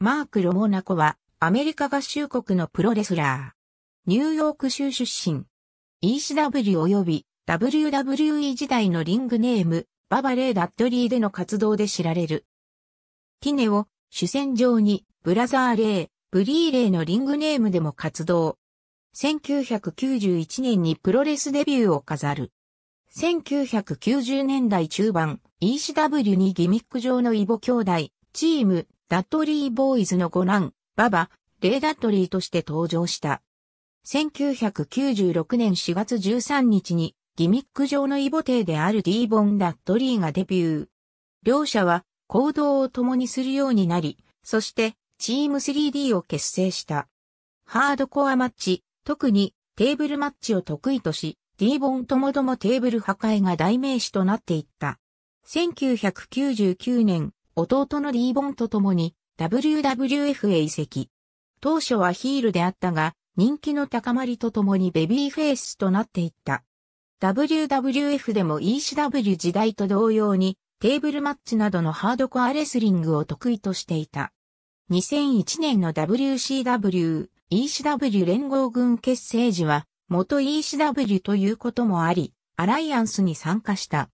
マーク・ロモナコは、アメリカ合衆国のプロレスラー。ニューヨーク州出身。ECW 及び WWE 時代のリングネーム、ババレー・ダッドリーでの活動で知られる。ティネを主戦場に、ブラザー・レイ、ブリーレイのリングネームでも活動。1991年にプロレスデビューを飾る。1990年代中盤、ECW にギミック上のイボ兄弟、チーム、ダットリーボーイズの五男、ババ、レイ・ダットリーとして登場した。1996年4月13日にギミック上のイボテーであるディーボン・ダットリーがデビュー。両者は行動を共にするようになり、そしてチーム 3D を結成した。ハードコアマッチ、特にテーブルマッチを得意とし、ディーボンともどもテーブル破壊が代名詞となっていった。1999年、弟のリーボンと共に WWF へ移籍。当初はヒールであったが、人気の高まりとともにベビーフェイスとなっていった。WWF でも ECW 時代と同様に、テーブルマッチなどのハードコアレスリングを得意としていた。2001年の WCW、ECW 連合軍結成時は、元 ECW ということもあり、アライアンスに参加した。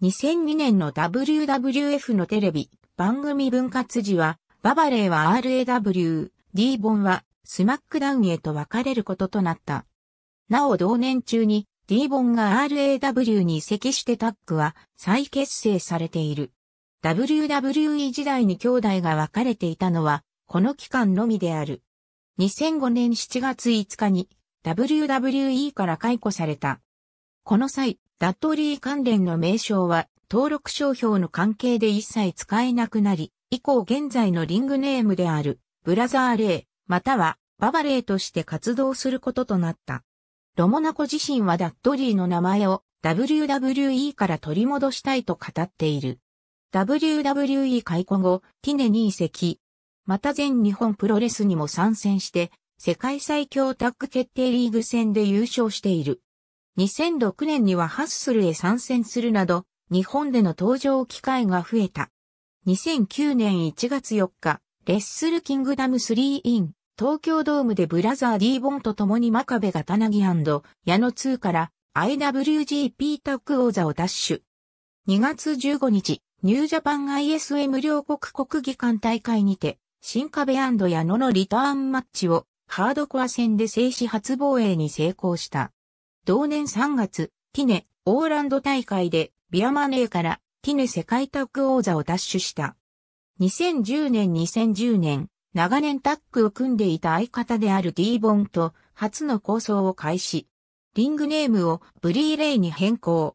2002年の WWF のテレビ、番組分割時は、ババレーは RAW、D ボンはスマックダウンへと分かれることとなった。なお同年中に D ボンが RAW に移籍してタッグは再結成されている。WWE 時代に兄弟が分かれていたのは、この期間のみである。2005年7月5日に WWE から解雇された。この際、ダットリー関連の名称は登録商標の関係で一切使えなくなり、以降現在のリングネームであるブラザーレイ、またはババレイとして活動することとなった。ロモナコ自身はダットリーの名前を WWE から取り戻したいと語っている。WWE 解雇後、ティネに移籍。また全日本プロレスにも参戦して、世界最強タッグ決定リーグ戦で優勝している。2006年にはハッスルへ参戦するなど、日本での登場機会が増えた。2009年1月4日、レッスルキングダム3イン、東京ドームでブラザーディーボンと共に真壁がたな矢野2から IWGP タッグ王座を奪取。2月15日、ニュージャパン ISM 両国国技館大会にて、新壁矢野のリターンマッチをハードコア戦で制止初防衛に成功した。同年3月、ティネ、オーランド大会でビアマネーからティネ世界タッグ王座を奪取した。2010年2010年、長年タッグを組んでいた相方であるディーボンと初の構想を開始。リングネームをブリーレイに変更。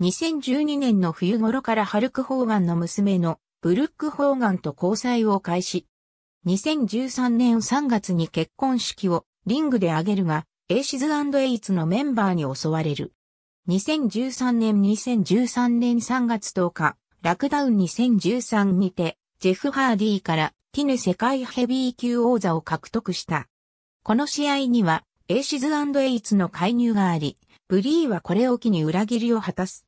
2012年の冬頃からハルク・ホーガンの娘のブルック・ホーガンと交際を開始。2013年3月に結婚式をリングで挙げるが、エイシズエイツのメンバーに襲われる。2013年2013年3月10日、ラクダウン2013にて、ジェフ・ハーディーからティネ世界ヘビー級王座を獲得した。この試合には、エイシズエイツの介入があり、ブリーはこれを機に裏切りを果たす。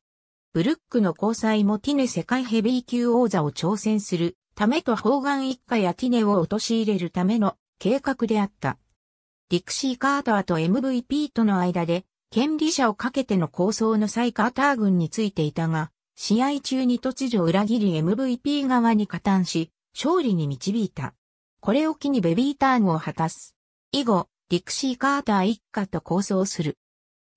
ブルックの交際もティネ世界ヘビー級王座を挑戦するためと砲眼一家やティネを陥れるための計画であった。ディクシー・カーターと MVP との間で、権利者をかけての構想の際カーター軍についていたが、試合中に突如裏切り MVP 側に加担し、勝利に導いた。これを機にベビーターンを果たす。以後、ディクシー・カーター一家と構想する。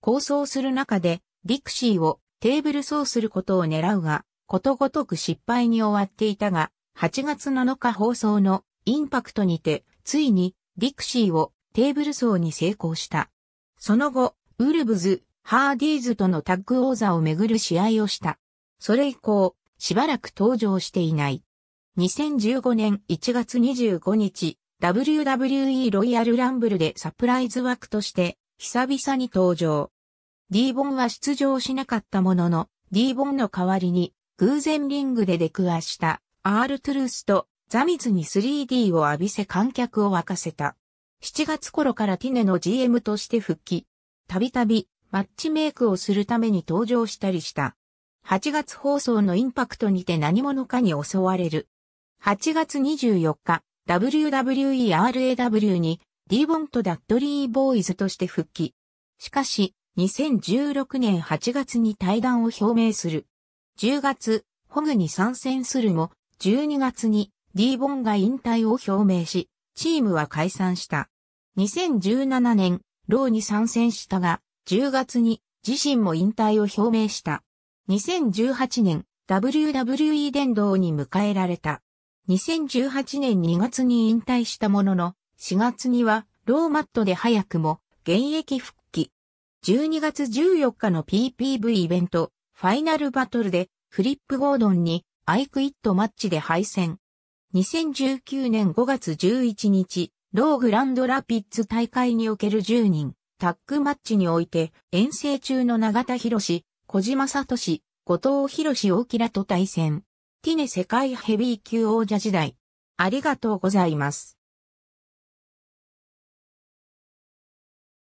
構想する中で、ディクシーをテーブルそすることを狙うが、ことごとく失敗に終わっていたが、8月7日放送のインパクトにて、ついにディクシーをテーブル層に成功した。その後、ウルブズ、ハーディーズとのタッグ王座をめぐる試合をした。それ以降、しばらく登場していない。2015年1月25日、WWE ロイヤルランブルでサプライズ枠として、久々に登場。ディーボンは出場しなかったものの、ディーボンの代わりに、偶然リングで出くわした、アールトゥルースと、ザミズに 3D を浴びせ観客を沸かせた。7月頃からティネの GM として復帰。たびたびマッチメイクをするために登場したりした。8月放送のインパクトにて何者かに襲われる。8月24日、WWERAW にディーボンとダッドリーボーイズとして復帰。しかし、2016年8月に対談を表明する。10月、ホグに参戦するも、12月にディーボンが引退を表明し、チームは解散した。2017年、ローに参戦したが、10月に自身も引退を表明した。2018年、WWE 殿堂に迎えられた。2018年2月に引退したものの、4月にはローマットで早くも現役復帰。12月14日の PPV イベント、ファイナルバトルでフリップゴードンにアイクイットマッチで敗戦。2019年5月11日、ローグランドラピッツ大会における10人、タッグマッチにおいて、遠征中の永田博士、小島聡、後藤博士大平と対戦。ティネ世界ヘビー級王者時代。ありがとうございます。